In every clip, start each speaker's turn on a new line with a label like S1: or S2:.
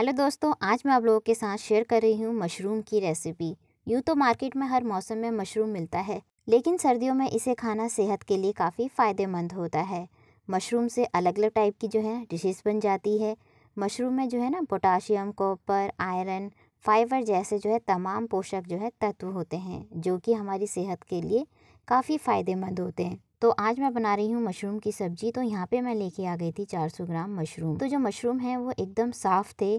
S1: hello दोस्तों आज मैं आप लोगों के साथ शेयर कर रही हूँ मशरूम की रेसिपी यूँ तो मार्केट में हर मौसम में मशरूम मिलता है लेकिन सर्दियों में इसे खाना सेहत के लिए काफ़ी फ़ायदेमंद होता है मशरूम से अलग अलग टाइप की जो है डिशेस बन जाती है मशरूम में जो है ना पोटाशियम कॉपर आयरन फाइबर जैसे जो है तमाम पोषक जो है तत्व होते हैं जो कि हमारी सेहत के लिए काफ़ी फ़ायदेमंद होते हैं तो आज मैं बना रही हूँ मशरूम की सब्ज़ी तो यहाँ पे मैं लेके आ गई थी 400 ग्राम मशरूम तो जो मशरूम है वो एकदम साफ़ थे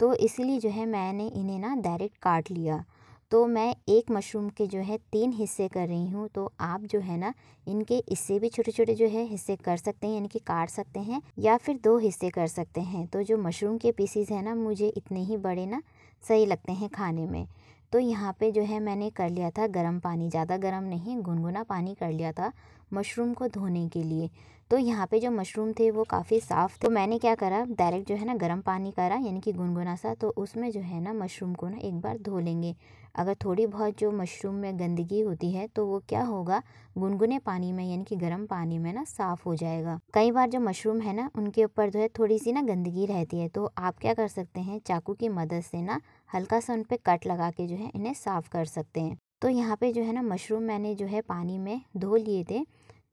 S1: तो इसलिए जो है मैंने इन्हें ना डायरेक्ट काट लिया तो मैं एक मशरूम के जो है तीन हिस्से कर रही हूँ तो आप जो है ना इनके इससे भी छोटे छोटे जो है हिस्से कर सकते हैं यानी कि काट सकते हैं या फिर दो हिस्से कर सकते हैं तो जो मशरूम के पीसीज हैं ना मुझे इतने ही बड़े ना सही लगते हैं खाने में तो यहाँ पे जो है मैंने कर लिया था गर्म पानी ज़्यादा गर्म नहीं गुनगुना पानी कर लिया था मशरूम को धोने के लिए तो यहाँ पे जो मशरूम थे वो काफ़ी साफ़ थे तो मैंने क्या करा डायरेक्ट जो है ना गर्म पानी करा यानी कि गुनगुना सा तो उसमें जो है ना मशरूम को ना एक बार धो लेंगे अगर थोड़ी बहुत जो मशरूम में गंदगी होती है तो वो क्या होगा गुनगुने पानी में यानी कि गर्म पानी में ना साफ़ हो जाएगा कई बार जो मशरूम है ना उनके ऊपर जो है थोड़ी सी ना गंदगी रहती है तो आप क्या कर सकते हैं चाकू की मदद से ना हल्का सा उन पर कट लगा के जो है इन्हें साफ़ कर सकते हैं तो यहाँ पे जो है ना मशरूम मैंने जो है पानी में धो लिए थे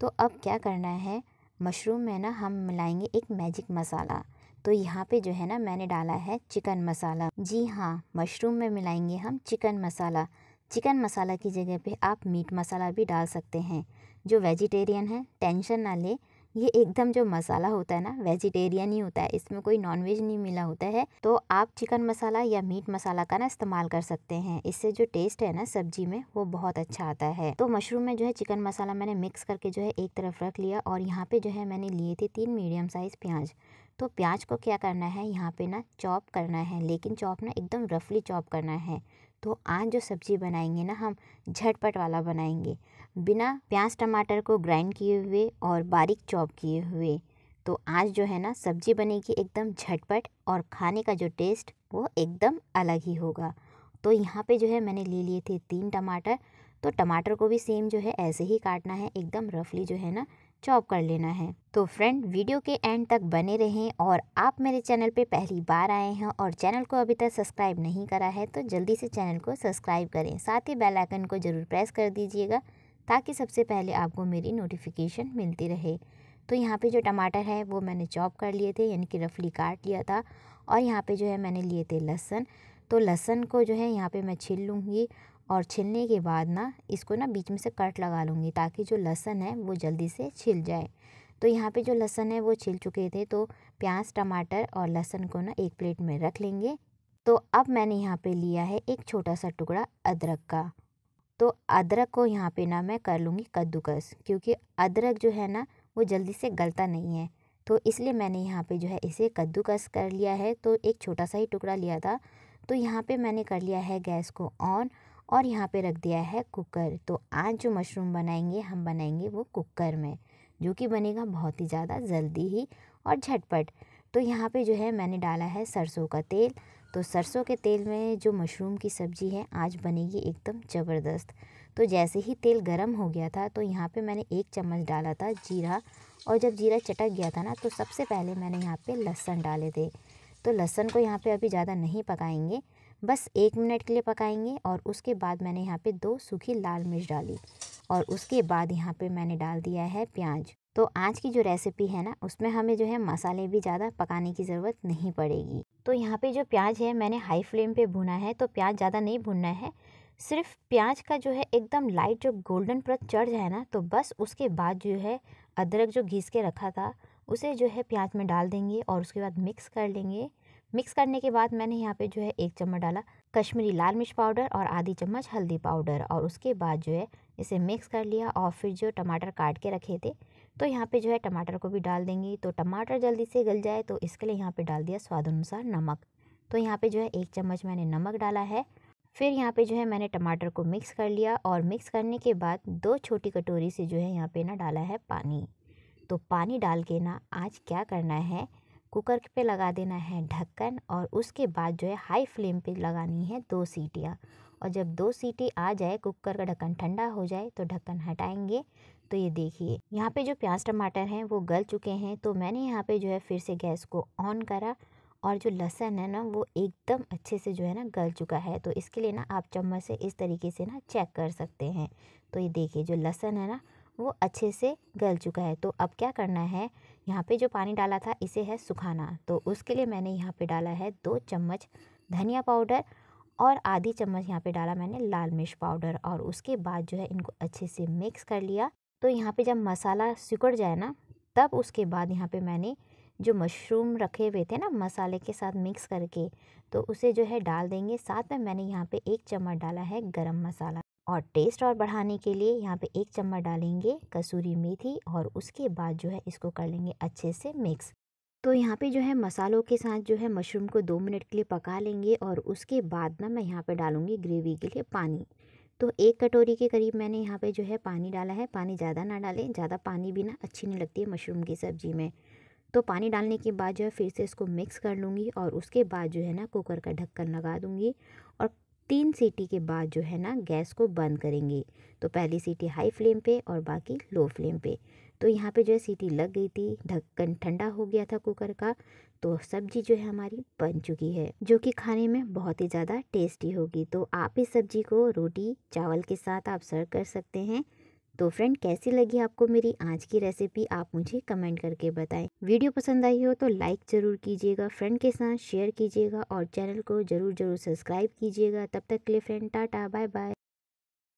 S1: तो अब क्या करना है मशरूम में ना हम मिलाएंगे एक मैजिक मसाला तो यहाँ पे जो है ना मैंने डाला है चिकन मसाला जी हाँ मशरूम में मिलाएंगे हम चिकन मसाला चिकन मसाला की जगह पे आप मीट मसाला भी डाल सकते हैं जो वेजिटेरियन है टेंशन ना ले ये एकदम जो मसाला होता है ना वेजिटेरियन ही होता है इसमें कोई नॉनवेज नहीं मिला होता है तो आप चिकन मसाला या मीट मसाला का ना इस्तेमाल कर सकते हैं इससे जो टेस्ट है ना सब्जी में वो बहुत अच्छा आता है तो मशरूम में जो है चिकन मसाला मैंने मिक्स करके जो है एक तरफ रख लिया और यहाँ पे जो है मैंने लिए थे तीन मीडियम साइज़ प्याज तो प्याज को क्या करना है यहाँ पे ना चॉप करना है लेकिन चॉप ना एकदम रफली चॉप करना है तो आज जो सब्ज़ी बनाएंगे ना हम झटपट वाला बनाएंगे बिना प्याज टमाटर को ग्राइंड किए हुए और बारीक चॉप किए हुए तो आज जो है ना सब्ज़ी बनेगी एकदम झटपट और खाने का जो टेस्ट वो एकदम अलग ही होगा तो यहाँ पे जो है मैंने ले लिए थे तीन टमाटर तो टमाटर को भी सेम जो है ऐसे ही काटना है एकदम रफली जो है ना चॉप कर लेना है तो फ्रेंड वीडियो के एंड तक बने रहें और आप मेरे चैनल पे पहली बार आए हैं और चैनल को अभी तक सब्सक्राइब नहीं करा है तो जल्दी से चैनल को सब्सक्राइब करें साथ ही बेल आइकन को ज़रूर प्रेस कर दीजिएगा ताकि सबसे पहले आपको मेरी नोटिफिकेशन मिलती रहे तो यहाँ पे जो टमाटर है वो मैंने चॉप कर लिए थे यानी कि रफली काट लिया था और यहाँ पर जो है मैंने लिए थे लहसुन तो लहसुन को जो है यहाँ पर मैं छील लूँगी और छिलने के बाद ना इसको ना बीच में से कट लगा लूँगी ताकि जो लहसन है वो जल्दी से छिल जाए तो यहाँ पे जो लहसन है वो छिल चुके थे तो प्याज टमाटर और लहसन को ना एक प्लेट में रख लेंगे तो अब मैंने यहाँ पे लिया है एक छोटा सा टुकड़ा अदरक का तो अदरक को यहाँ पे ना मैं कर लूँगी कद्दूकस क्योंकि अदरक जो है ना वो जल्दी से गलता नहीं है तो इसलिए मैंने यहाँ पे जो है इसे कद्दूकस कर लिया है तो एक छोटा सा ही टुकड़ा लिया था तो यहाँ पे मैंने कर लिया है गैस को ऑन और यहाँ पे रख दिया है कुकर तो आज जो मशरूम बनाएंगे हम बनाएंगे वो कुकर में जो कि बनेगा बहुत ही ज़्यादा जल्दी ही और झटपट तो यहाँ पे जो है मैंने डाला है सरसों का तेल तो सरसों के तेल में जो मशरूम की सब्ज़ी है आज बनेगी एकदम ज़बरदस्त तो जैसे ही तेल गर्म हो गया था तो यहाँ पे मैंने एक चम्मच डाला था जीरा और जब जीरा चटक गया था ना तो सबसे पहले मैंने यहाँ पे लहसुन डाले थे तो लहसुन को यहाँ पे अभी ज़्यादा नहीं पकाएंगे बस एक मिनट के लिए पकाएंगे और उसके बाद मैंने यहाँ पे दो सूखी लाल मिर्च डाली और उसके बाद यहाँ पे मैंने डाल दिया है प्याज तो आज की जो रेसिपी है ना उसमें हमें जो है मसाले भी ज़्यादा पकाने की ज़रूरत नहीं पड़ेगी तो यहाँ पे जो प्याज है मैंने हाई फ्लेम पे भुना है तो प्याज ज़्यादा नहीं भुनना है सिर्फ प्याज का जो है एकदम लाइट जो गोल्डन प्रत चढ़ जाए ना तो बस उसके बाद जो है अदरक जो घिस के रखा था उसे जो है प्याज में डाल देंगे और उसके बाद मिक्स कर लेंगे मिक्स करने के बाद मैंने यहाँ पे जो है एक चम्मच डाला कश्मीरी लाल मिर्च पाउडर और आधी चम्मच हल्दी पाउडर और उसके बाद जो है इसे मिक्स कर लिया और फिर जो टमाटर काट के रखे थे तो यहाँ पे जो है टमाटर को भी डाल देंगे तो टमाटर जल्दी से गल जाए तो इसके लिए यहाँ पे डाल दिया स्वाद अनुसार नमक तो यहाँ पे जो है एक चम्मच मैंने नमक डाला है फिर यहाँ पे जो है मैंने टमाटर को मिक्स कर लिया और मिक्स करने के बाद दो छोटी कटोरी से जो है यहाँ पर ना डाला है पानी तो पानी डाल के ना आज क्या करना है कुकर पे लगा देना है ढक्कन और उसके बाद जो है हाई फ्लेम पे लगानी है दो सीटियाँ और जब दो सीटी आ जाए कुकर का ढक्कन ठंडा हो जाए तो ढक्कन हटाएंगे तो ये देखिए यहाँ पे जो प्याज टमाटर हैं वो गल चुके हैं तो मैंने यहाँ पे जो है फिर से गैस को ऑन करा और जो लहसन है ना वो एकदम अच्छे से जो है ना गल चुका है तो इसके लिए ना आप चम्मच से इस तरीके से ना चेक कर सकते हैं तो ये देखिए जो लहसन है ना वो अच्छे से गल चुका है तो अब क्या करना है यहाँ पे जो पानी डाला था इसे है सुखाना तो उसके लिए मैंने यहाँ पे डाला है दो चम्मच धनिया पाउडर और आधी चम्मच यहाँ पे डाला मैंने लाल मिर्च पाउडर और उसके बाद जो है इनको अच्छे से मिक्स कर लिया तो यहाँ पे जब मसाला सिकुड़ जाए ना तब उसके बाद यहाँ पर मैंने जो मशरूम रखे हुए थे ना मसाले के साथ मिक्स करके तो उसे जो है डाल देंगे साथ में मैंने यहाँ पे एक चम्मच डाला है गरम मसाला और टेस्ट और बढ़ाने के लिए यहाँ पे एक चम्मच डालेंगे कसूरी मेथी और उसके बाद जो है इसको कर लेंगे अच्छे से मिक्स तो यहाँ पे जो है मसालों के साथ जो है मशरूम को दो मिनट के लिए पका लेंगे और उसके बाद ना मैं यहाँ पे डालूँगी ग्रेवी के लिए पानी तो एक कटोरी के करीब मैंने यहाँ पे जो है पानी डाला है पानी ज़्यादा ना डालें ज़्यादा पानी भी ना अच्छी नहीं लगती है मशरूम की सब्ज़ी में तो पानी डालने के बाद जो है फिर से इसको मिक्स कर लूँगी और उसके बाद जो है ना कुकर का ढक्कन लगा दूँगी और तीन सीटी के बाद जो है ना गैस को बंद करेंगे तो पहली सीटी हाई फ्लेम पे और बाकी लो फ्लेम पे तो यहाँ पे जो है सीटी लग गई थी ढक्कन ठंडा हो गया था कुकर का तो सब्जी जो है हमारी बन चुकी है जो कि खाने में बहुत ही ज़्यादा टेस्टी होगी तो आप इस सब्जी को रोटी चावल के साथ आप सर्व कर सकते हैं तो फ्रेंड कैसी लगी आपको मेरी आज की रेसिपी आप मुझे कमेंट करके बताएं वीडियो पसंद आई हो तो लाइक ज़रूर कीजिएगा फ्रेंड के साथ शेयर कीजिएगा और चैनल को ज़रूर ज़रूर सब्सक्राइब कीजिएगा तब तक के लिए फ्रेंड टाटा बाय बाय